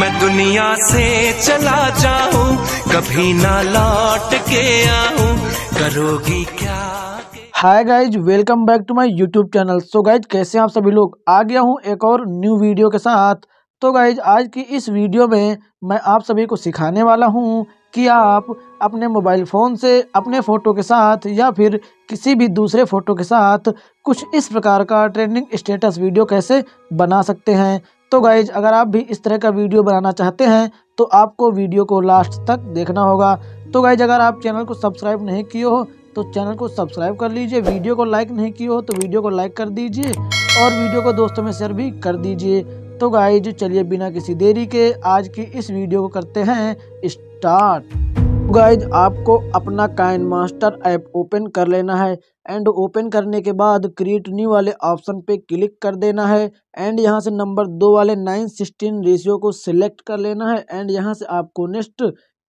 मैं दुनिया से चला जाऊं कभी ना लौट के आऊं करोगी क्या hi guys welcome back to my YouTube channel so guys कैसे आप सभी लोग आ गया हूं एक और न्यू वीडियो के साथ तो गाइज आज की इस वीडियो में मैं आप सभी को सिखाने वाला हूं कि आप अपने मोबाइल फ़ोन से अपने फ़ोटो के साथ या फिर किसी भी दूसरे फ़ोटो के साथ कुछ इस प्रकार का ट्रेंडिंग स्टेटस वीडियो कैसे बना सकते हैं तो गाइज अगर आप भी इस तरह का वीडियो बनाना चाहते हैं तो आपको वीडियो को लास्ट तक देखना होगा तो गाइज अगर आप चैनल को सब्सक्राइब नहीं किए हो तो चैनल को सब्सक्राइब कर लीजिए वीडियो को लाइक नहीं किए हो तो वीडियो को लाइक कर दीजिए और वीडियो को दोस्तों में शेयर भी कर दीजिए तो गाइज चलिए बिना किसी देरी के आज की इस वीडियो को करते हैं स्टार्ट गाइज आपको अपना काइन मास्टर ऐप ओपन कर लेना है एंड ओपन करने के बाद क्रिएट न्यू वाले ऑप्शन पे क्लिक कर देना है एंड यहाँ से नंबर दो वाले नाइन सिक्सटीन रेशियो को सिलेक्ट कर लेना है एंड यहाँ से आपको नेक्स्ट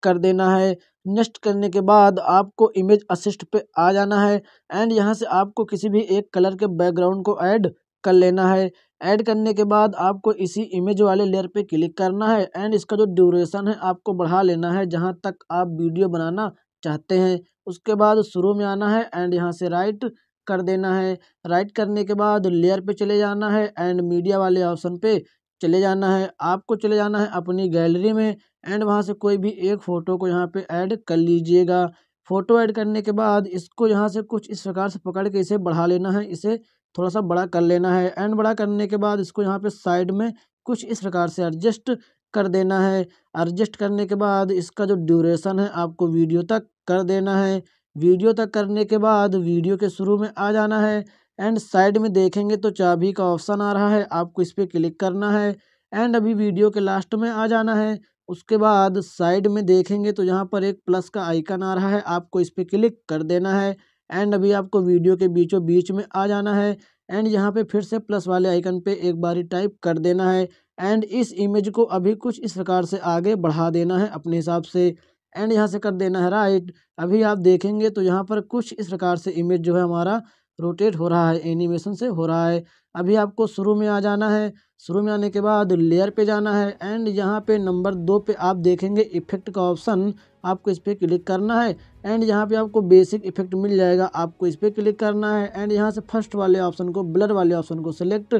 कर देना है नेक्स्ट करने के बाद आपको इमेज असिस्ट पे आ जाना है एंड यहाँ से आपको किसी भी एक कलर के बैकग्राउंड को ऐड कर लेना है ऐड करने के बाद आपको इसी इमेज वाले लेयर पे क्लिक करना है एंड इसका जो ड्यूरेशन है आपको बढ़ा लेना है जहाँ तक आप वीडियो बनाना चाहते हैं उसके बाद शुरू में आना है एंड यहाँ से राइट कर देना है राइट करने के बाद लेयर पे चले जाना है एंड मीडिया वाले ऑप्शन पे चले जाना है आपको चले जाना है अपनी गैलरी में एंड वहाँ से कोई भी एक फ़ोटो को यहाँ पे ऐड कर लीजिएगा फ़ोटो ऐड करने के बाद इसको यहाँ से कुछ इस प्रकार से पकड़ के इसे बढ़ा लेना है इसे थोड़ा सा बड़ा कर लेना है एंड बड़ा करने के बाद इसको यहाँ पर साइड में कुछ इस प्रकार से एडजस्ट कर देना है एडजस्ट करने के बाद इसका जो ड्यूरेशन है आपको वीडियो तक कर देना है वीडियो तक करने के बाद वीडियो के शुरू में आ जाना है एंड साइड में देखेंगे तो चाबी का ऑप्शन आ रहा है आपको इस पर क्लिक करना है एंड अभी वीडियो के लास्ट में आ जाना है उसके बाद साइड में देखेंगे तो यहाँ पर एक प्लस का आइकन आ रहा है आपको इस पर क्लिक कर देना है एंड अभी आपको वीडियो के बीचों बीच में आ जाना है एंड यहाँ पे फिर से प्लस वाले आइकन पे एक बारी टाइप कर देना है एंड इस इमेज को अभी कुछ इस प्रकार से आगे बढ़ा देना है अपने हिसाब से एंड यहाँ से कर देना है राइट अभी आप देखेंगे तो यहाँ पर कुछ इस प्रकार से इमेज जो है हमारा रोटेट हो रहा है एनिमेशन से हो रहा है अभी आपको शुरू में आ जाना है शुरू में आने के बाद लेयर पे जाना है एंड यहाँ पे नंबर दो पे आप देखेंगे इफेक्ट का ऑप्शन आपको इस पर क्लिक करना है एंड यहाँ पे आपको बेसिक इफेक्ट मिल जाएगा आपको इस पर क्लिक करना है एंड यहाँ से फर्स्ट वाले ऑप्शन को ब्लर वाले ऑप्शन को सिलेक्ट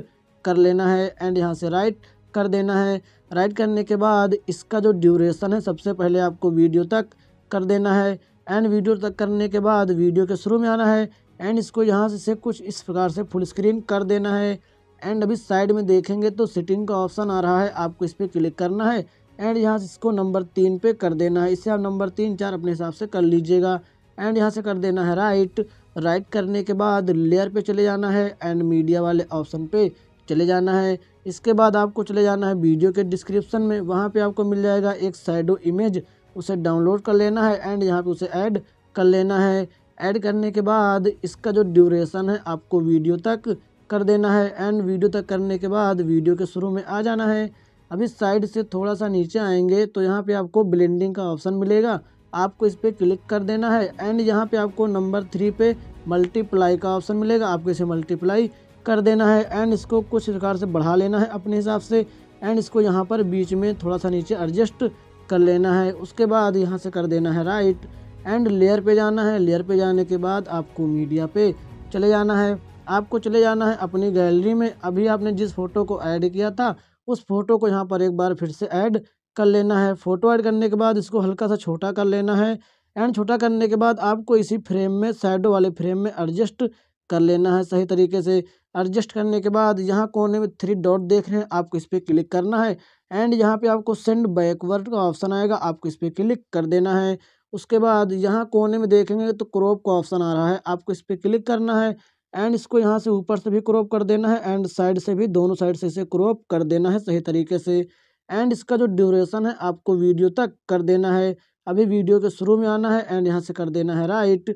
कर लेना है एंड यहाँ से राइट right, कर देना है राइट करने के बाद इसका जो ड्यूरेशन है सबसे पहले आपको वीडियो तक कर देना है एंड वीडियो तक करने के बाद वीडियो के शुरू में आना है एंड इसको यहाँ से, कुछ इस प्रकार से फुल स्क्रीन कर देना है एंड अभी साइड में देखेंगे तो सेटिंग का ऑप्शन आ रहा है आपको इस पर क्लिक करना है एंड यहाँ से इसको नंबर तीन पे कर देना है इसे आप नंबर तीन चार अपने हिसाब से कर लीजिएगा एंड यहाँ से कर देना है राइट राइट करने के बाद लेयर पे चले जाना है एंड मीडिया वाले ऑप्शन पे चले जाना है इसके बाद आपको चले जाना है वीडियो के डिस्क्रिप्शन में वहाँ पे आपको मिल जाएगा एक साइडो इमेज उसे डाउनलोड कर लेना है एंड यहाँ पे उसे ऐड कर लेना है ऐड करने के बाद इसका जो ड्यूरेशन है आपको वीडियो तक कर देना है एंड वीडियो तक करने के बाद वीडियो के शुरू में आ जाना है अभी साइड से थोड़ा सा नीचे आएंगे तो यहाँ पे आपको ब्लेंडिंग का ऑप्शन मिलेगा आपको इस पर क्लिक कर देना है एंड यहाँ पे आपको नंबर थ्री पे मल्टीप्लाई का ऑप्शन मिलेगा आपको इसे मल्टीप्लाई कर देना है एंड इसको कुछ प्रकार से बढ़ा लेना है अपने हिसाब से एंड इसको यहाँ पर बीच में थोड़ा सा नीचे एडजस्ट कर लेना है उसके बाद यहाँ से कर देना है राइट एंड लेयर पे जाना है लेयर पे जाने के बाद आपको मीडिया पे चले जाना है आपको चले जाना है अपनी गैलरी में अभी आपने जिस फ़ोटो को ऐड किया था उस फ़ोटो को यहाँ पर एक बार फिर से ऐड कर लेना है फ़ोटो ऐड करने के बाद इसको हल्का सा छोटा कर लेना है एंड छोटा करने के बाद आपको इसी फ्रेम में साइडों वाले फ्रेम में एडजस्ट कर लेना है सही तरीके से एडजस्ट करने के बाद यहाँ कोने में थ्री डॉट देख रहे हैं आपको इस पर क्लिक करना है एंड यहाँ पे आपको सेंड बैकवर्ड का ऑप्शन आएगा आपको इस पर क्लिक कर देना है उसके बाद यहाँ कोने में देखेंगे तो क्रॉप का ऑप्शन आ रहा है आपको इस पर क्लिक करना है एंड इसको यहाँ से ऊपर से भी क्रॉप कर देना है एंड साइड से भी दोनों साइड से इसे क्रॉप कर देना है सही तरीके से एंड इसका जो ड्यूरेशन है आपको वीडियो तक कर देना है अभी वीडियो के शुरू में आना है एंड यहाँ से कर देना है राइट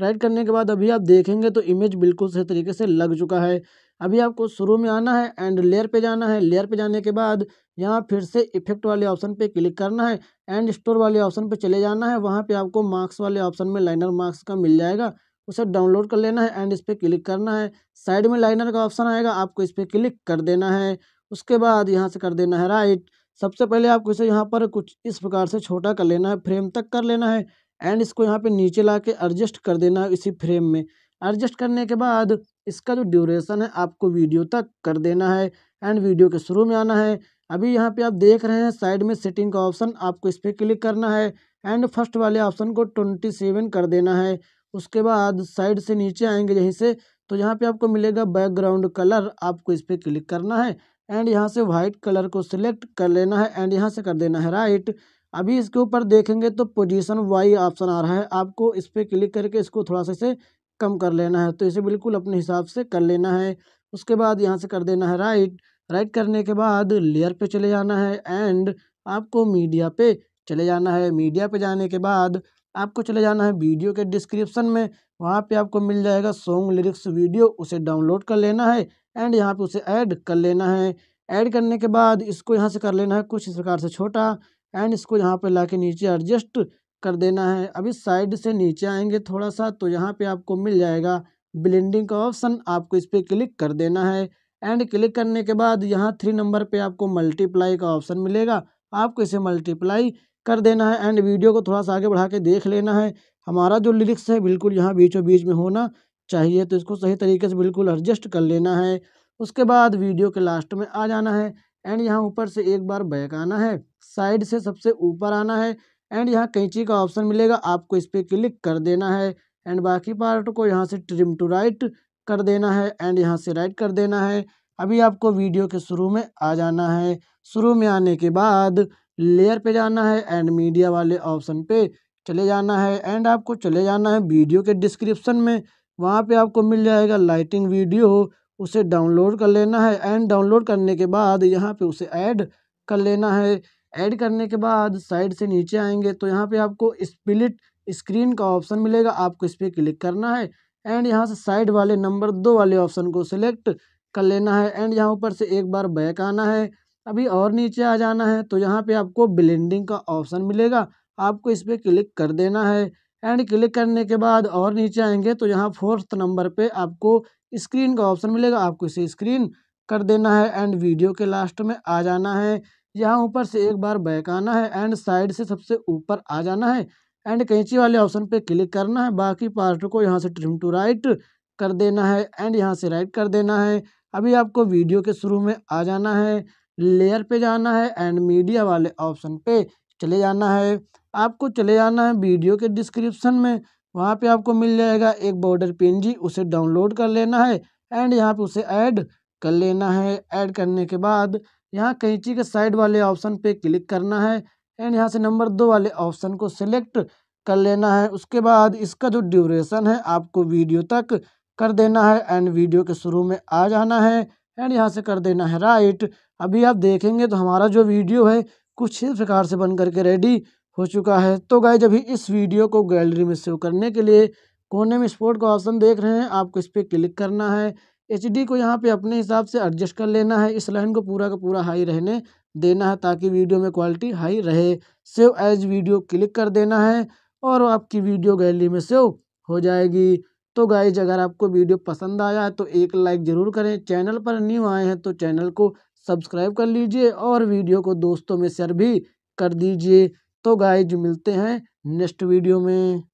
राइट करने के बाद अभी आप देखेंगे तो इमेज बिल्कुल सही तरीके से लग चुका है अभी आपको शुरू में आना है एंड लेयर पे जाना है लेयर पे जाने के बाद यहाँ फिर से इफेक्ट वाले ऑप्शन पे क्लिक करना है एंड स्टोर वाले ऑप्शन पे चले जाना है वहाँ पे आपको मार्क्स वाले ऑप्शन में लाइनर मार्क्स का मिल जाएगा उसे डाउनलोड कर लेना है एंड इस पर क्लिक करना है साइड में लाइनर का ऑप्शन आएगा आपको इस पर क्लिक कर देना है उसके बाद यहाँ से कर देना है राइट सबसे पहले आपको इसे यहाँ पर कुछ इस प्रकार से छोटा कर लेना है फ्रेम तक कर लेना है एंड इसको यहाँ पे नीचे ला के एडजस्ट कर देना है इसी फ्रेम में एडजस्ट करने के बाद इसका जो ड्यूरेशन है आपको वीडियो तक कर देना है एंड वीडियो के शुरू में आना है अभी यहाँ पे आप देख रहे हैं साइड में सेटिंग का ऑप्शन आपको इस पर क्लिक करना है एंड फर्स्ट वाले ऑप्शन को ट्वेंटी सेवन कर देना है उसके बाद साइड से नीचे आएंगे यहीं से तो यहाँ पे आपको मिलेगा बैकग्राउंड कलर आपको इस पर क्लिक करना है एंड यहाँ से वाइट कलर को सिलेक्ट कर लेना है एंड यहाँ से कर देना है राइट अभी इसके ऊपर देखेंगे तो पोजीशन वाई ऑप्शन आ रहा है आपको इस पर क्लिक करके इसको थोड़ा सा इसे कम कर लेना है तो इसे बिल्कुल अपने हिसाब से कर लेना है उसके बाद यहाँ से कर देना है राइट राइट करने के बाद लेयर पे चले जाना है एंड आपको मीडिया पे चले जाना है मीडिया पे जाने के बाद आपको चले जाना है वीडियो के डिस्क्रिप्शन में वहाँ पर आपको मिल जाएगा सॉन्ग लिरिक्स वीडियो उसे डाउनलोड कर लेना है एंड यहाँ पर उसे ऐड कर लेना है ऐड करने के बाद इसको यहाँ से कर लेना है कुछ इस प्रकार से छोटा एंड इसको यहाँ पर ला नीचे एडजस्ट कर देना है अभी साइड से नीचे आएंगे थोड़ा सा तो यहाँ पे आपको मिल जाएगा ब्लेंडिंग का ऑप्शन आपको इस पर क्लिक कर देना है एंड क्लिक करने के बाद यहाँ थ्री नंबर पे आपको मल्टीप्लाई का ऑप्शन मिलेगा आपको इसे मल्टीप्लाई कर देना है एंड वीडियो को थोड़ा सा आगे बढ़ा के देख लेना है हमारा जो लिरिक्स है बिल्कुल यहाँ बीचों बीच में होना चाहिए तो इसको सही तरीके से बिल्कुल एडजस्ट कर लेना है उसके बाद वीडियो के लास्ट में आ जाना है एंड यहाँ ऊपर से एक बार बैक आना है साइड से सबसे ऊपर आना है एंड यहाँ कैंची का ऑप्शन मिलेगा आपको इस पर क्लिक कर देना है एंड बाकी पार्ट को यहाँ से ट्रिम टू राइट कर देना है एंड यहाँ से राइट कर देना है अभी आपको वीडियो के शुरू में आ जाना है शुरू में आने के बाद लेयर पे जाना है एंड मीडिया वाले ऑप्शन पे चले जाना है एंड आपको चले जाना है वीडियो के डिस्क्रिप्शन में वहाँ पे आपको मिल जाएगा लाइटिंग वीडियो उसे डाउनलोड कर लेना है एंड डाउनलोड करने के बाद यहाँ पे उसे ऐड कर लेना है ऐड करने के बाद साइड से नीचे आएंगे तो यहाँ पे आपको स्प्लिट स्क्रीन का ऑप्शन मिलेगा आपको इस पर क्लिक करना है एंड यहाँ से साइड वाले नंबर दो वाले ऑप्शन को सिलेक्ट कर लेना है एंड यहाँ ऊपर से एक बार बैक आना है अभी और नीचे आ जाना है तो यहाँ पे आपको ब्लेंडिंग का ऑप्शन मिलेगा आपको इस पर क्लिक कर देना है एंड क्लिक करने के बाद और नीचे आएंगे तो यहाँ फोर्थ नंबर पे आपको स्क्रीन का ऑप्शन मिलेगा आपको इसे स्क्रीन कर देना है एंड वीडियो के लास्ट में आ जाना है यहाँ ऊपर से एक बार बैक आना है एंड साइड से सबसे ऊपर आ जाना है एंड कैंची वाले ऑप्शन पे क्लिक करना है बाकी पार्ट को यहाँ से ट्रिम टू राइट कर देना है एंड यहाँ से राइट कर देना है अभी आपको वीडियो के शुरू में आ जाना है लेयर पे जाना है एंड मीडिया वाले ऑप्शन पे चले जाना है आपको चले जाना है वीडियो के डिस्क्रिप्शन में वहाँ पे आपको मिल जाएगा एक बॉर्डर पिन उसे डाउनलोड कर लेना है एंड यहाँ पे उसे ऐड कर लेना है ऐड करने के बाद यहाँ कैंची के साइड वाले ऑप्शन पे क्लिक करना है एंड यहाँ से नंबर दो वाले ऑप्शन को सिलेक्ट कर लेना है उसके बाद इसका जो ड्यूरेशन है आपको वीडियो तक कर देना है एंड वीडियो के शुरू में आ जाना है एंड यहाँ से कर देना है राइट अभी आप देखेंगे तो हमारा जो वीडियो है कुछ इस प्रकार से बन करके रेडी हो चुका है तो गाइज अभी इस वीडियो को गैलरी में सेव करने के लिए कोने में स्पोर्ट का ऑप्शन देख रहे हैं आपको इस पर क्लिक करना है एच डी को यहाँ पे अपने हिसाब से एडजस्ट कर लेना है इस लाइन को पूरा का पूरा हाई रहने देना है ताकि वीडियो में क्वालिटी हाई रहे सेव एज वीडियो क्लिक कर देना है और आपकी वीडियो गैलरी में सेव हो जाएगी तो गाइज अगर आपको वीडियो पसंद आया है तो एक लाइक ज़रूर करें चैनल पर न्यू आए हैं तो चैनल को सब्सक्राइब कर लीजिए और वीडियो को दोस्तों में शेयर भी कर दीजिए तो गाइज मिलते हैं नेक्स्ट वीडियो में